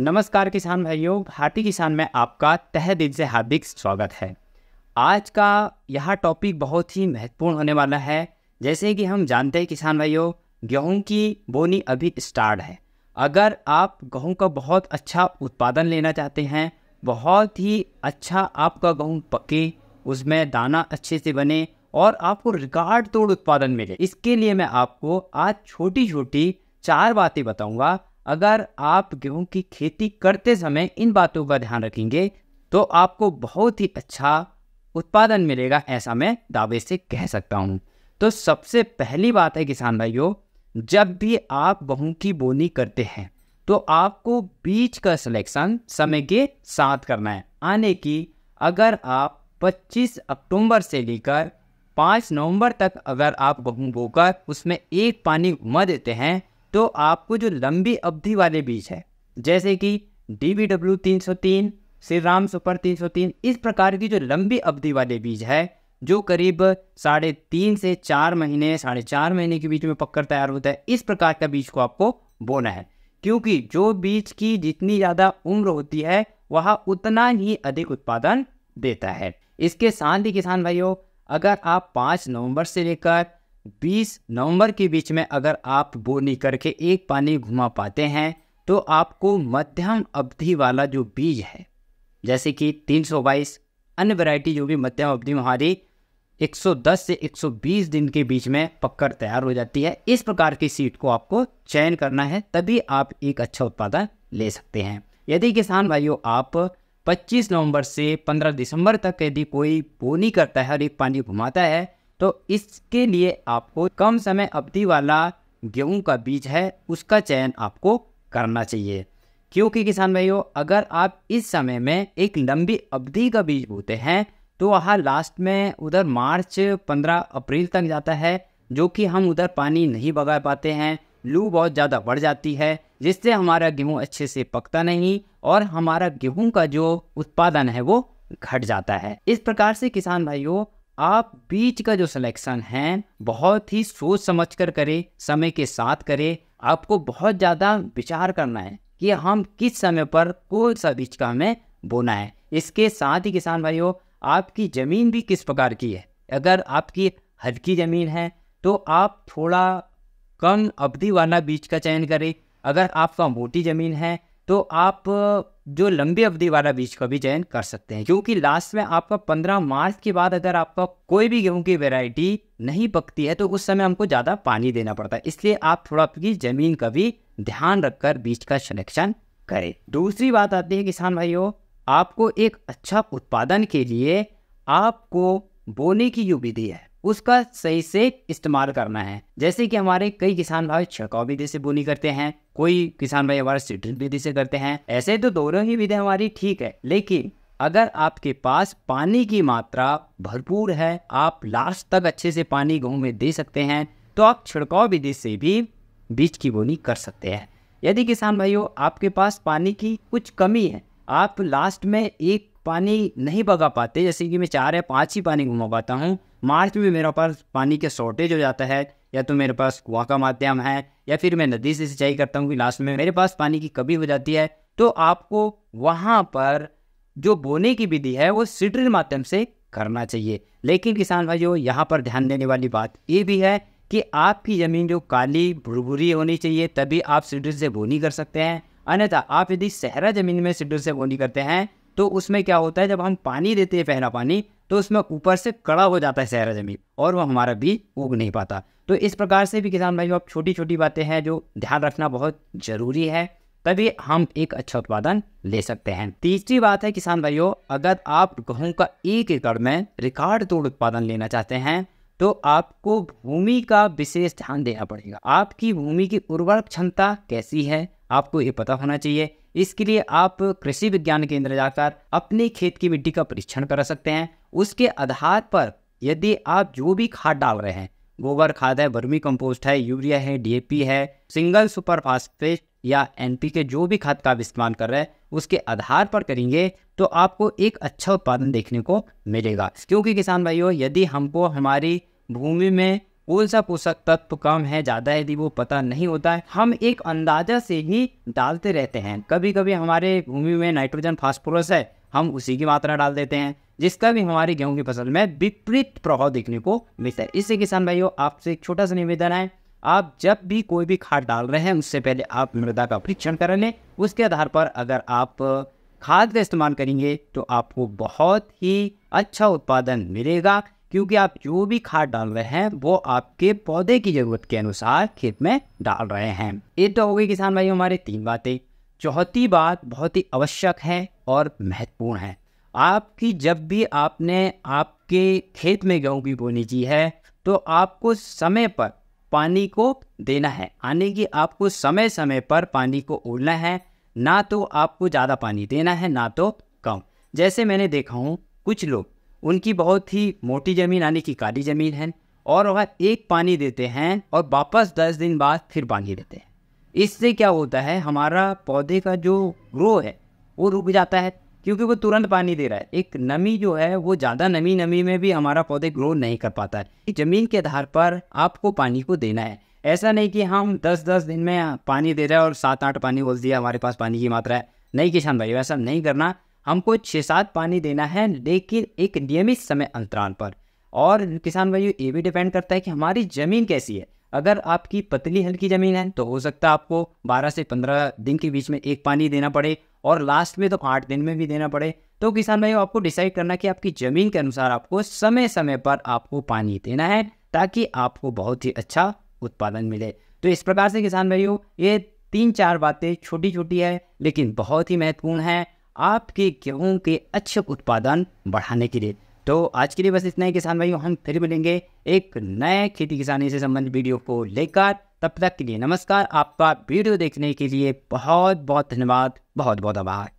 नमस्कार किसान भाइयों भारतीय किसान में आपका तह दिल से हार्दिक स्वागत है आज का यह टॉपिक बहुत ही महत्वपूर्ण होने वाला है जैसे कि हम जानते हैं किसान भाइयों गेहूं की बोनी अभी स्टार्ट है अगर आप गेहूं का बहुत अच्छा उत्पादन लेना चाहते हैं बहुत ही अच्छा आपका गेहूं पके उसमें दाना अच्छे से बने और आपको रिकॉर्ड तोड़ उत्पादन मिले इसके लिए मैं आपको आज छोटी छोटी चार बातें बताऊंगा अगर आप गेहूं की खेती करते समय इन बातों का ध्यान रखेंगे तो आपको बहुत ही अच्छा उत्पादन मिलेगा ऐसा मैं दावे से कह सकता हूँ तो सबसे पहली बात है किसान भाइयों जब भी आप गेहूँ की बोनी करते हैं तो आपको बीज का सिलेक्शन समय के साथ करना है आने की अगर आप 25 अक्टूबर से लेकर 5 नवंबर तक अगर आप गेहूँ बोकर उसमें एक पानी घुमा देते हैं तो आपको जो लंबी अवधि वाले बीज है जैसे कि डी बी डब्ल्यू तीन सौ तीन श्री राम सुपर तीन सौ तीन इस प्रकार की जो लंबी अवधि वाले बीज है जो करीब साढ़े तीन से चार महीने साढ़े चार महीने के बीच में पककर तैयार होता है इस प्रकार का बीज को आपको बोना है क्योंकि जो बीज की जितनी ज़्यादा उम्र होती है वह उतना ही अधिक उत्पादन देता है इसके साथ ही किसान भाइयों अगर आप पाँच नवंबर से लेकर बीस नवंबर के बीच में अगर आप बोनी करके एक पानी घुमा पाते हैं तो आपको मध्यम अवधि वाला जो बीज है जैसे कि 322 अन्य वैरायटी जो भी मध्यम अवधि में हमारी 110 से 120 दिन के बीच में पककर तैयार हो जाती है इस प्रकार की सीट को आपको चयन करना है तभी आप एक अच्छा उत्पादन ले सकते हैं यदि किसान भाइयों आप 25 नवंबर से 15 दिसंबर तक यदि कोई बोनी करता है और एक पानी घुमाता है तो इसके लिए आपको कम समय अवधि वाला गेहूं का बीज है उसका चयन आपको करना चाहिए क्योंकि किसान भाइयों अगर आप इस समय में एक लंबी अवधि का बीज बोते हैं तो वहाँ लास्ट में उधर मार्च 15 अप्रैल तक जाता है जो कि हम उधर पानी नहीं बगा पाते हैं लू बहुत ज़्यादा बढ़ जाती है जिससे हमारा गेहूँ अच्छे से पकता नहीं और हमारा गेहूँ का जो उत्पादन है वो घट जाता है इस प्रकार से किसान भाइयों आप बीच का जो सिलेक्शन है बहुत ही सोच समझ कर करें समय के साथ करें आपको बहुत ज़्यादा विचार करना है कि हम किस समय पर कौन सा बीज का हमें बोना है इसके साथ ही किसान भाइयों आपकी ज़मीन भी किस प्रकार की है अगर आपकी हल्की ज़मीन है तो आप थोड़ा कम अवधि वाला बीज का चयन करें अगर आपका मोटी ज़मीन है तो आप जो लंबी अवधि वाला बीज का भी चयन कर सकते हैं क्योंकि लास्ट में आपका पंद्रह मार्च के बाद अगर आपका कोई भी गेहूं की वेराइटी नहीं पकती है तो उस समय हमको ज़्यादा पानी देना पड़ता है इसलिए आप थोड़ा अपनी ज़मीन का भी ध्यान रखकर बीज का सिलेक्शन करें दूसरी बात आती है किसान भाइयों आपको एक अच्छा उत्पादन के लिए आपको बोने की जो विधि है उसका सही से इस्तेमाल करना है जैसे कि हमारे कई किसान भाई छिड़काव विधि से बोनी करते हैं कोई किसान भाई हमारे सीड्रिल विधि से करते हैं ऐसे तो दोनों ही विधि हमारी ठीक है लेकिन अगर आपके पास पानी की मात्रा भरपूर है आप लास्ट तक अच्छे से पानी गेहूँ में दे सकते हैं तो आप छिड़काव विधि से भी बीज की बोनी कर सकते हैं यदि किसान भाइयों आपके पास पानी की कुछ कमी है आप लास्ट में एक पानी नहीं बगा पाते जैसे कि मैं चार या पाँच ही पानी घुमा पाता हूँ मार्च में मेरे पास पानी का शॉर्टेज हो जाता है या तो मेरे पास कुआ का माध्यम है या फिर मैं नदी से सिंचाई करता हूँ कि लास्ट में मेरे पास पानी की कमी हो जाती है तो आपको वहाँ पर जो बोने की विधि है वो सिड्रिल माध्यम से करना चाहिए लेकिन किसान भाइयों यहाँ पर ध्यान देने वाली बात ये भी है कि आपकी ज़मीन जो काली भुरभुरी होनी चाहिए तभी आप सीडर से बोनी कर सकते हैं अन्यथा आप यदि सहरा ज़मीन में सीडर से बोनी करते हैं तो उसमें क्या होता है जब हम पानी देते हैं पहला पानी तो उसमें ऊपर से कड़ा हो जाता है सहरा जमीन और वो हमारा बीज उग नहीं पाता तो इस प्रकार से भी किसान भाई आप छोटी छोटी बातें हैं जो ध्यान रखना बहुत ज़रूरी है तभी हम एक अच्छा उत्पादन ले सकते हैं तीसरी बात है किसान भाइयों अगर आप गेहूं का एक एकड़ में रिकॉर्ड तोड़ उत्पादन लेना चाहते हैं तो आपको भूमि का विशेष ध्यान देना पड़ेगा आपकी भूमि की उर्वरक क्षमता कैसी है आपको ये पता होना चाहिए इसके लिए आप कृषि विज्ञान केंद्र जाकर अपने खेत की मिट्टी का परीक्षण कर सकते हैं उसके आधार पर यदि आप जो भी खाद डाल रहे हैं गोबर खाद है वर्मी कंपोस्ट है यूरिया है डीएपी है सिंगल सुपर फास्फेट या एनपीके जो भी खाद का आप इस्तेमाल कर रहे हैं उसके आधार पर करेंगे तो आपको एक अच्छा उत्पादन देखने को मिलेगा क्योंकि किसान भाइयों यदि हमको हमारी भूमि में कौन सा पोषक तत्व कम है ज़्यादा यदि वो पता नहीं होता है हम एक अंदाजा से ही डालते रहते हैं कभी कभी हमारे भूमि में नाइट्रोजन फास्फोरस है हम उसी की मात्रा डाल देते हैं जिसका भी हमारी गेहूं की फसल में विपरीत प्रभाव देखने को मिलता है इससे किसान भाइयों आपसे एक छोटा सा निवेदन है आप जब भी कोई भी खाद डाल रहे हैं उससे पहले आप मृदा का परीक्षण कर लें उसके आधार पर अगर आप खाद का इस्तेमाल करेंगे तो आपको बहुत ही अच्छा उत्पादन मिलेगा क्योंकि आप जो भी खाद डाल रहे हैं वो आपके पौधे की ज़रूरत के अनुसार खेत में डाल रहे हैं ये तो हो गई किसान भाई हमारे तीन बातें चौथी बात बहुत ही आवश्यक है और महत्वपूर्ण है आपकी जब भी आपने आपके खेत में गेहूँ की बोनी की है तो आपको समय पर पानी को देना है यानी कि आपको समय समय पर पानी को उड़ना है ना तो आपको ज़्यादा पानी देना है ना तो कम जैसे मैंने देखा हूँ कुछ लोग उनकी बहुत ही मोटी ज़मीन यानी कि काली ज़मीन है और वह एक पानी देते हैं और वापस दस दिन बाद फिर पानी देते हैं इससे क्या होता है हमारा पौधे का जो ग्रो है वो रुक जाता है क्योंकि वो तुरंत पानी दे रहा है एक नमी जो है वो ज़्यादा नमी नमी में भी हमारा पौधे ग्रो नहीं कर पाता है ज़मीन के आधार पर आपको पानी को देना है ऐसा नहीं कि हम 10-10 दिन में पानी दे रहे हैं और सात आठ पानी बोल दिया हमारे पास पानी की मात्रा है नहीं किसान भाई वैसा नहीं करना हमको छः सात पानी देना है लेकिन एक नियमित समय अंतराल पर और किसान भाइयों ये भी डिपेंड करता है कि हमारी ज़मीन कैसी है अगर आपकी पतली हल्की ज़मीन है तो हो सकता है आपको 12 से 15 दिन के बीच में एक पानी देना पड़े और लास्ट में तो आठ दिन में भी देना पड़े तो किसान भाइयों आपको डिसाइड करना कि आपकी ज़मीन के अनुसार आपको समय समय पर आपको पानी देना है ताकि आपको बहुत ही अच्छा उत्पादन मिले तो इस प्रकार से किसान भाइयों ये तीन चार बातें छोटी छोटी है लेकिन बहुत ही महत्वपूर्ण है आपके गेहूँ के अच्छे उत्पादन बढ़ाने के लिए तो आज के लिए बस इतना ही किसान भाइयों हम फिर मिलेंगे एक नए खेती किसानी से संबंधित वीडियो को लेकर तब तक के लिए नमस्कार आपका वीडियो देखने के लिए बहुत बहुत धन्यवाद बहुत बहुत आभार